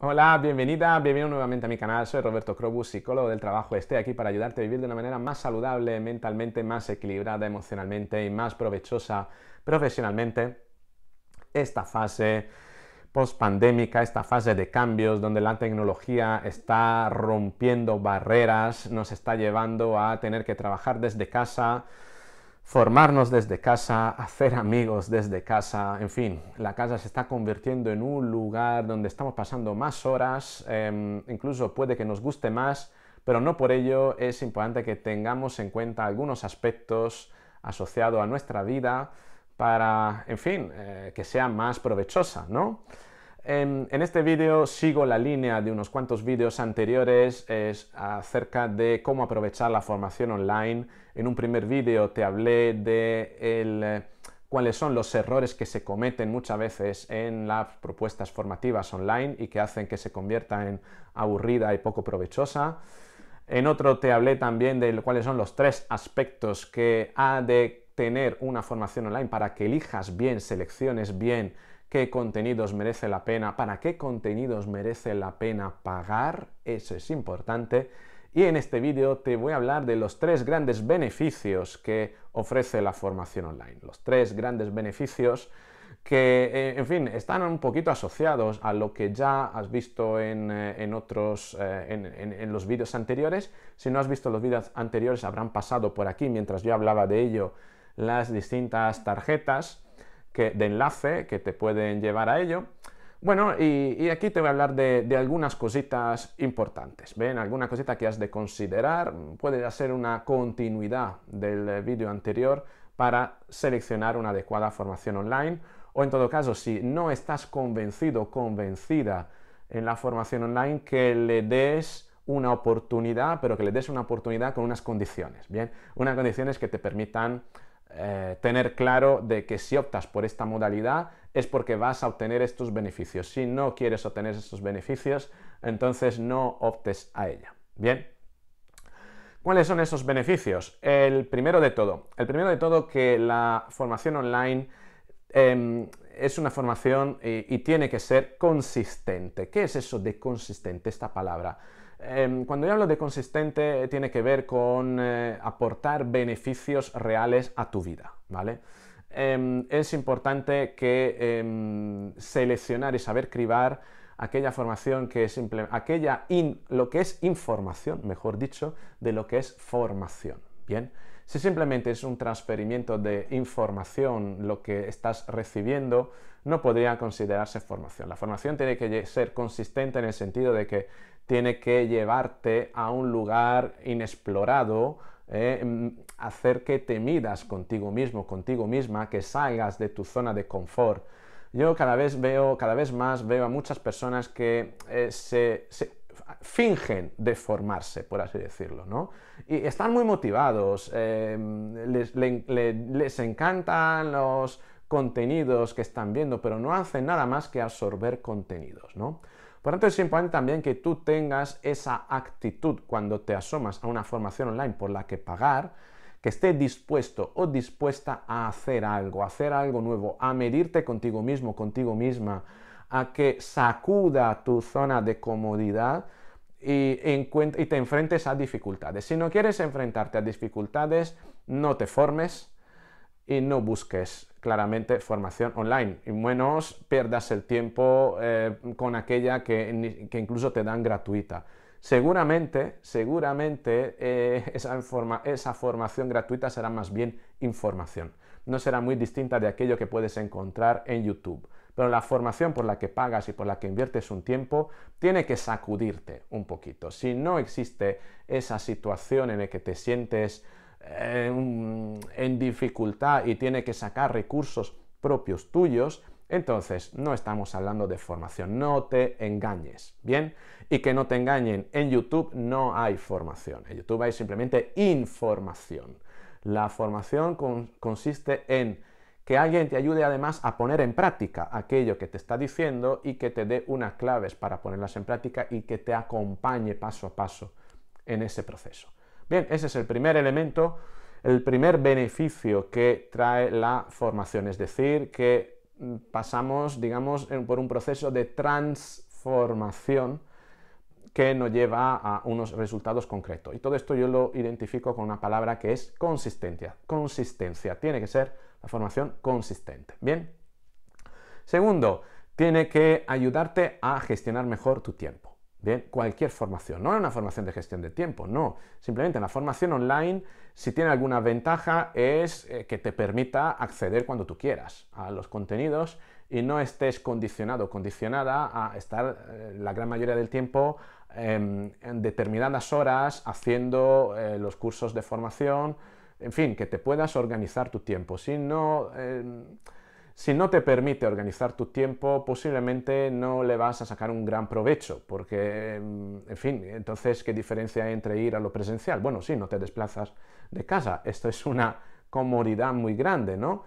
Hola, bienvenida, bienvenido nuevamente a mi canal. Soy Roberto Krobus, psicólogo del trabajo. Estoy aquí para ayudarte a vivir de una manera más saludable mentalmente, más equilibrada emocionalmente y más provechosa profesionalmente esta fase post-pandémica, esta fase de cambios donde la tecnología está rompiendo barreras, nos está llevando a tener que trabajar desde casa, formarnos desde casa, hacer amigos desde casa, en fin, la casa se está convirtiendo en un lugar donde estamos pasando más horas, em, incluso puede que nos guste más, pero no por ello es importante que tengamos en cuenta algunos aspectos asociados a nuestra vida para, en fin, eh, que sea más provechosa, ¿no? En, este vídeo sigo la línea de unos cuantos vídeos anteriores acerca de cómo aprovechar la formación online. En un primer vídeo te hablé de eh, cuáles son los errores que se cometen muchas veces en las propuestas formativas online y que hacen que se convierta en aburrida y poco provechosa. En otro te hablé también de cuáles son los tres aspectos que ha de tener una formación online para que elijas bien, selecciones bien qué contenidos merece la pena, para qué contenidos merece la pena pagar, eso es importante. Y en este vídeo te voy a hablar de los tres grandes beneficios que ofrece la formación online. Los tres grandes beneficios que, eh, en fin, están un poquito asociados a lo que ya has visto en, eh, otros, eh, en, los vídeos anteriores. Si no has visto los vídeos anteriores, habrán pasado por aquí mientras yo hablaba de ello las distintas tarjetas de enlace que te pueden llevar a ello. Bueno, y, aquí te voy a hablar de, algunas cositas importantes, ¿ven? Alguna cosita que has de considerar, puede ser una continuidad del eh, vídeo anterior para seleccionar una adecuada formación online o en todo caso, si no estás convencido convencida en la formación online, que le des una oportunidad, pero que le des una oportunidad con unas condiciones, ¿bien? Unas condiciones que te permitan eh, tener claro de que si optas por esta modalidad es porque vas a obtener estos beneficios. Si no quieres obtener estos beneficios, entonces no optes a ella. Bien. ¿Cuáles son esos beneficios? El primero de todo, el primero de todo que la formación online em, es una formación eh, y tiene que ser consistente. ¿Qué es eso de consistente, esta palabra? Em, cuando yo hablo de consistente, tiene que ver con eh, aportar beneficios reales a tu vida, ¿vale? Em, es importante que em, seleccionar y saber cribar aquella formación que es aquella lo que es información, mejor dicho, de lo que es formación. Bien. Si simplemente es un transferimiento de información lo que estás recibiendo, no podría considerarse formación. La formación tiene que ser consistente en el sentido de que tiene que llevarte a un lugar inexplorado, eh, mm, hacer que te midas contigo mismo, contigo misma, que salgas de tu zona de confort. Yo cada vez veo, cada vez más veo a muchas personas que eh, se fingen deformarse, por así decirlo, ¿no? Y están muy motivados, em, les, encantan los contenidos que están viendo, pero no hacen nada más que absorber contenidos, ¿no? Por tanto, es importante también que tú tengas esa actitud cuando te asomas a una formación online por la que pagar, que esté dispuesto o dispuesta a hacer algo, a hacer algo nuevo, a medirte contigo mismo, contigo misma, a que sacuda tu zona de comodidad y, te enfrentes a dificultades. Si no quieres enfrentarte a dificultades, no te formes y no busques claramente formación online. Y menos pierdas el tiempo eh, con aquella que, incluso te dan gratuita. Seguramente, seguramente eh, esa formación gratuita será más bien información. No será muy distinta de aquello que puedes encontrar en YouTube pero la formación por la que pagas y por la que inviertes un tiempo tiene que sacudirte un poquito. Si no existe esa situación en la que te sientes eh, en, dificultad y tiene que sacar recursos propios tuyos, entonces, no estamos hablando de formación, no te engañes, ¿bien? Y que no te engañen, en YouTube no hay formación, en YouTube hay simplemente información. La formación consiste en que alguien te ayude además a poner en práctica aquello que te está diciendo y que te dé unas claves para ponerlas en práctica y que te acompañe paso a paso en ese proceso. Bien, ese es el primer elemento, el primer beneficio que trae la formación, es decir, que pasamos, digamos, por un proceso de transformación que nos lleva a unos resultados concretos. Y todo esto yo lo identifico con una palabra que es consistencia. Consistencia. Tiene que ser la formación consistente. Bien. Segundo, tiene que ayudarte a gestionar mejor tu tiempo. Bien, cualquier formación, no una formación de gestión de tiempo, no. Simplemente la formación online, si tiene alguna ventaja, es eh, que te permita acceder cuando tú quieras a los contenidos y no estés condicionado, condicionada a estar eh, la gran mayoría del tiempo em, en determinadas horas haciendo eh, los cursos de formación en fin, que te puedas organizar tu tiempo. Si no, em, si no te permite organizar tu tiempo, posiblemente no le vas a sacar un gran provecho, porque, em, en fin, entonces, ¿qué diferencia hay entre ir a lo presencial? Bueno, sí, no te desplazas de casa. Esto es una comodidad muy grande, ¿no?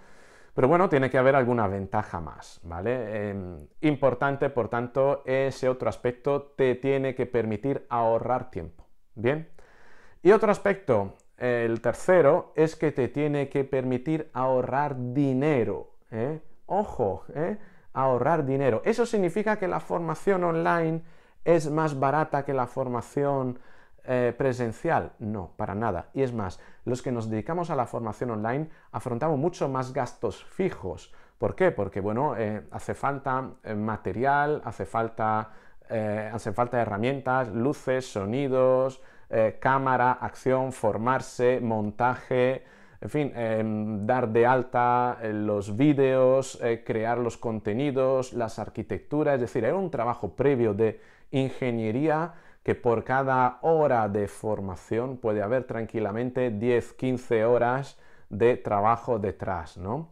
Pero bueno, tiene que haber alguna ventaja más, ¿vale? Em, importante, por tanto, ese otro aspecto te tiene que permitir ahorrar tiempo, ¿bien? Y otro aspecto, el tercero es que te tiene que permitir ahorrar dinero. ¿eh? Ojo, ¿eh? ahorrar dinero. Eso significa que la formación online es más barata que la formación eh, presencial. No, para nada. Y es más, los que nos dedicamos a la formación online afrontamos mucho más gastos fijos. ¿Por qué? Porque, bueno, hace falta material, hace falta, hace falta herramientas, luces, sonidos, eh, cámara, acción, formarse, montaje, en fin, em, dar de alta eh, los vídeos, eh, crear los contenidos, las arquitecturas, es decir, era un trabajo previo de ingeniería que por cada hora de formación puede haber tranquilamente 10, 15 horas de trabajo detrás, ¿no?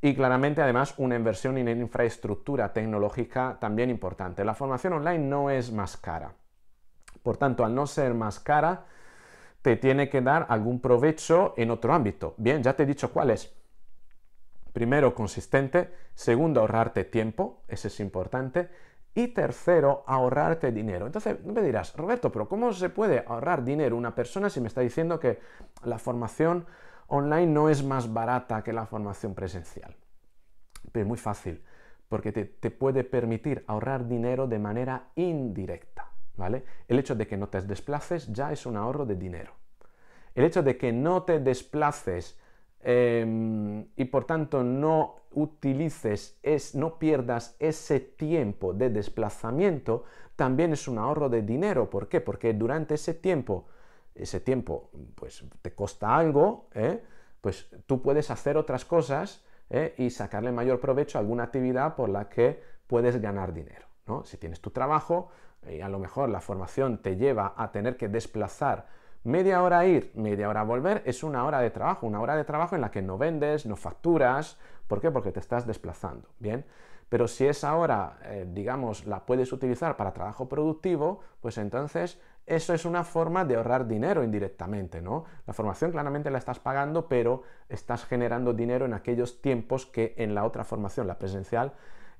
Y claramente además una inversión en infraestructura tecnológica también importante. La formación online no es más cara. Por tanto, al no ser más cara, te tiene que dar algún provecho en otro ámbito. Bien, ya te he dicho cuál es. Primero, consistente. Segundo, ahorrarte tiempo. Ese es importante. Y tercero, ahorrarte dinero. Entonces, me dirás, Roberto, pero ¿cómo se puede ahorrar dinero una persona si me está diciendo que la formación online no es más barata que la formación presencial? Pero muy fácil, porque te puede permitir ahorrar dinero de manera indirecta. ¿vale? El hecho de que no te desplaces ya es un ahorro de dinero. El hecho de que no te desplaces em, y por tanto no utilices, no pierdas ese tiempo de desplazamiento, también es un ahorro de dinero. ¿Por qué? Porque durante ese tiempo, ese tiempo pues te costa algo, ¿eh? pues tú puedes hacer otras cosas ¿eh? y sacarle mayor provecho a alguna actividad por la que puedes ganar dinero. ¿no? Si tienes tu trabajo, y eh, a lo mejor la formación te lleva a tener que desplazar media hora a ir, media hora a volver, es una hora de trabajo, una hora de trabajo en la que no vendes, no facturas, ¿por qué? Porque te estás desplazando, ¿bien? Pero si esa hora, eh, digamos, la puedes utilizar para trabajo productivo, pues entonces eso es una forma de ahorrar dinero indirectamente, ¿no? La formación claramente la estás pagando, pero estás generando dinero en aquellos tiempos que en la otra formación, la presencial,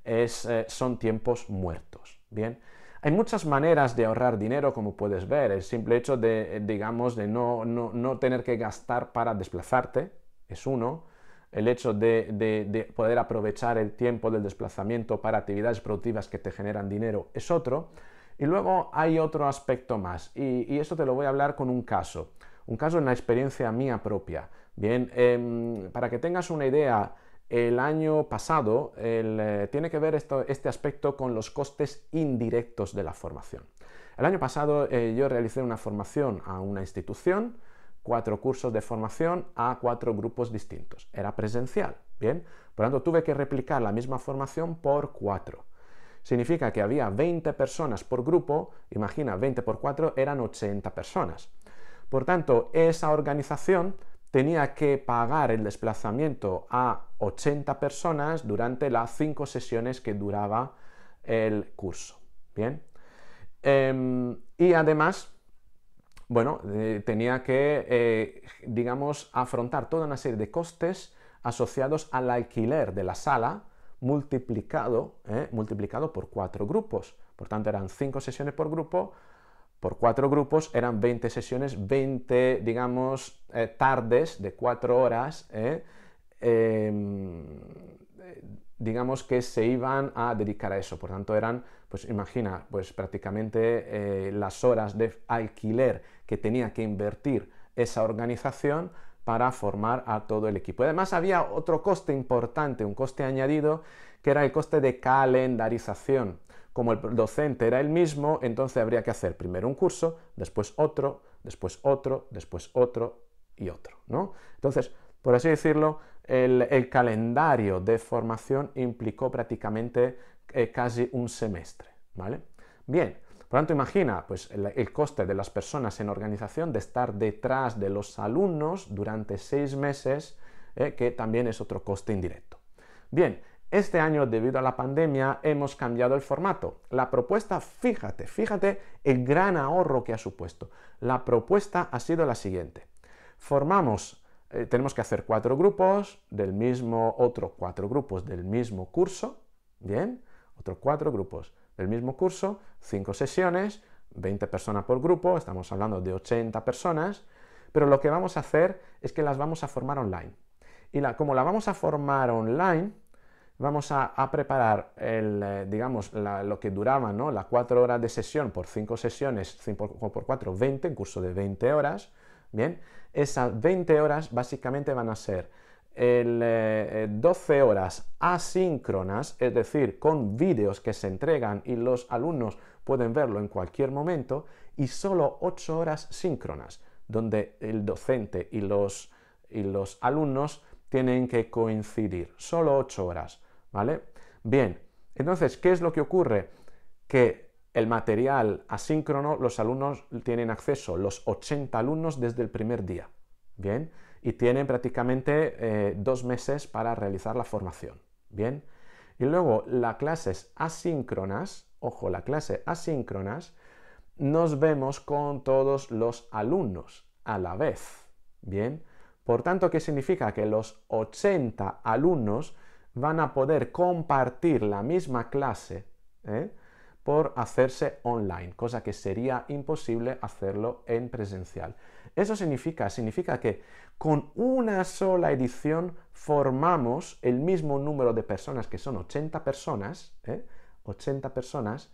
eh, son tiempos muertos, ¿bien? Hay muchas maneras de ahorrar dinero, como puedes ver. El simple hecho de, eh, digamos, de no, tener que gastar para desplazarte es uno. El hecho de, poder aprovechar el tiempo del desplazamiento para actividades productivas que te generan dinero es otro. Y luego hay otro aspecto más, y, esto te lo voy a hablar con un caso. Un caso en la experiencia mía propia. Bien, em, para que tengas una idea, el año pasado eh, tiene que ver este aspecto con los costes indirectos de la formación. El año pasado eh, yo realicé una formación a una institución, cuatro cursos de formación a cuatro grupos distintos. Era presencial, ¿bien? Por tanto, tuve que replicar la misma formación por cuatro. Significa que había 20 personas por grupo, imagina, 20 por cuatro eran 80 personas. Por tanto, esa organización tenía que pagar el desplazamiento a 80 personas durante las 5 sesiones que duraba el curso. Bien. Em, y además, bueno, eh, tenía que, eh, digamos, afrontar toda una serie de costes asociados al alquiler de la sala multiplicado, ¿eh? por cuatro grupos. Por tanto, eran 5 sesiones por grupo, por cuatro grupos eran 20 sesiones, 20, digamos, tardes de 4 horas Em, digamos que se iban a dedicar a eso. Por tanto, eran, pues imagina, pues prácticamente eh, las horas de alquiler que tenía que invertir esa organización para formar a todo el equipo. Además, había otro coste importante, un coste añadido, que era el coste de calendarización. Como el docente era el mismo, entonces habría que hacer primero un curso, después otro, después otro, después otro y otro, ¿no? Entonces, por así decirlo, el, calendario de formación implicó prácticamente eh, casi un semestre, ¿vale? Bien, por tanto, imagina pues, el, coste de las personas en organización de estar detrás de los alumnos durante seis meses, eh, que también es otro coste indirecto. Bien, este año, debido a la pandemia, hemos cambiado el formato. La propuesta, fíjate, fíjate el gran ahorro que ha supuesto. La propuesta ha sido la siguiente. Formamos eh, tenemos que hacer cuatro grupos del mismo, otro cuatro grupos del mismo curso, ¿bien? Otros cuatro grupos del mismo curso, cinco sesiones, 20 personas por grupo, estamos hablando de 80 personas, pero lo que vamos a hacer es que las vamos a formar online. Y como la vamos a formar online, vamos a, preparar, eh, digamos, lo que duraba, ¿no? Las cuatro horas de sesión por cinco sesiones, 5 por cuatro, 20, un curso de 20 horas, Bien, esas 20 horas básicamente van a ser 12 eh, eh, horas asíncronas, es decir, con vídeos que se entregan y los alumnos pueden verlo en cualquier momento, y solo 8 horas síncronas, donde el docente y los, alumnos tienen que coincidir, solo 8 horas, ¿vale? Bien, entonces, ¿qué es lo que ocurre? Que el material asíncrono, los alumnos tienen acceso, los 80 alumnos desde el primer día, ¿bien? Y tienen prácticamente eh, dos meses para realizar la formación, ¿bien? Y luego, las clases asíncronas, ojo, la clase asíncronas, nos vemos con todos los alumnos a la vez, ¿bien? Por tanto, ¿qué significa? Que los 80 alumnos van a poder compartir la misma clase, ¿eh? por hacerse online, cosa que sería imposible hacerlo en presencial. Eso significa, significa que con una sola edición formamos el mismo número de personas, que son 80 personas, 80 ¿eh? personas,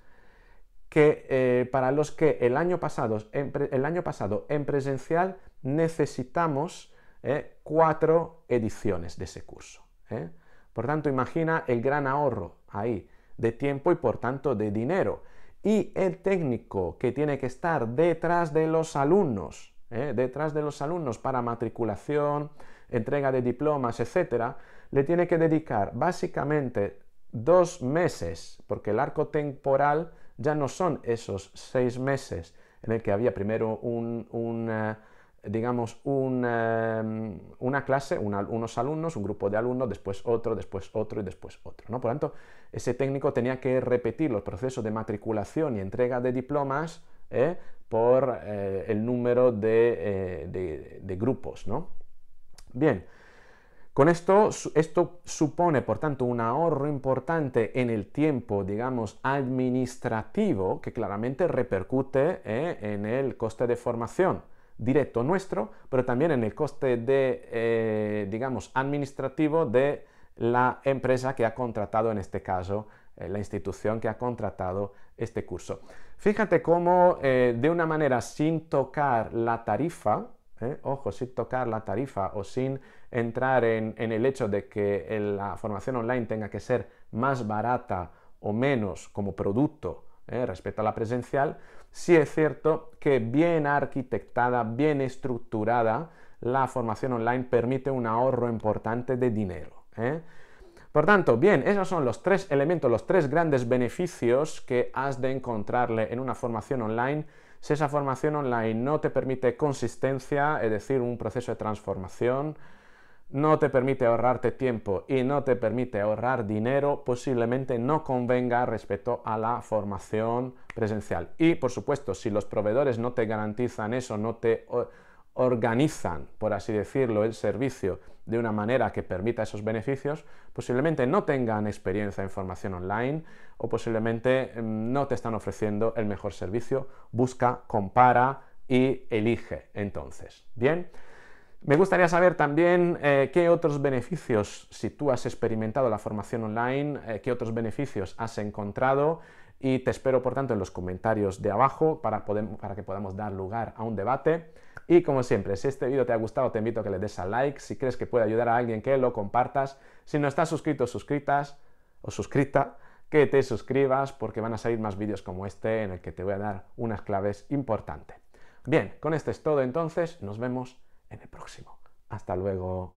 que eh, para los que el año pasado en, el año pasado, en presencial necesitamos ¿eh? cuatro ediciones de ese curso. Por tanto, imagina el gran ahorro ahí de tiempo y por tanto de dinero. Y el técnico que tiene que estar detrás de los alumnos, ¿eh? detrás de los alumnos para matriculación, entrega de diplomas, etcétera, le tiene que dedicar básicamente dos meses, porque el arco temporal ya no son esos seis meses en el que había primero un, digamos, em, una clase, unos alumnos, un grupo de alumnos, después otro, después otro y después otro. ¿no? Por lo tanto, ese técnico tenía que repetir los procesos de matriculación y entrega de diplomas ¿eh? por eh, el número eh, de, de grupos. ¿no? Bien. Con esto, esto supone, por tanto, un ahorro importante en el tiempo, digamos, administrativo, que claramente repercute en el coste de formación directo nuestro, pero también en el coste de, eh, digamos, administrativo de la empresa que ha contratado, en este caso, eh, la institución que ha contratado este curso. Fíjate cómo eh, de una manera sin tocar la tarifa, ojo, sin tocar la tarifa o sin entrar en el hecho de que la formación online tenga que ser más barata o menos como producto eh, respecto a la presencial, sí es cierto que bien arquitectada, bien estructurada, la formación online permite un ahorro importante de dinero. Eh. Por tanto, bien, esos son los tres elementos, los tres grandes beneficios que has de encontrarle en una formación online si esa formación online no te permite consistencia, es decir, un proceso de transformación, no te permite ahorrarte tiempo y no te permite ahorrar dinero, posiblemente no convenga respecto a la formación presencial. Y por supuesto, si los proveedores no te garantizan eso, no te organizan, por así decirlo, el servicio de una manera que permita esos beneficios, posiblemente no tengan experiencia en formación online o posiblemente mm, no te están ofreciendo el mejor servicio. Busca, compara y elige entonces. Bien. Me gustaría saber también eh, qué otros beneficios, si tú has experimentado la formación online, eh, qué otros beneficios has encontrado y te espero, por tanto, en los comentarios de abajo para, que podamos dar lugar a un debate. Y como siempre, si este vídeo te ha gustado, te invito a que le des a like, si crees que puede ayudar a alguien, que lo compartas. Si no estás suscrito, suscritas o suscrita, que te suscribas porque van a salir más vídeos como este en el que te voy a dar unas claves importantes. Bien, con esto es todo entonces, nos vemos en el próximo. Hasta luego.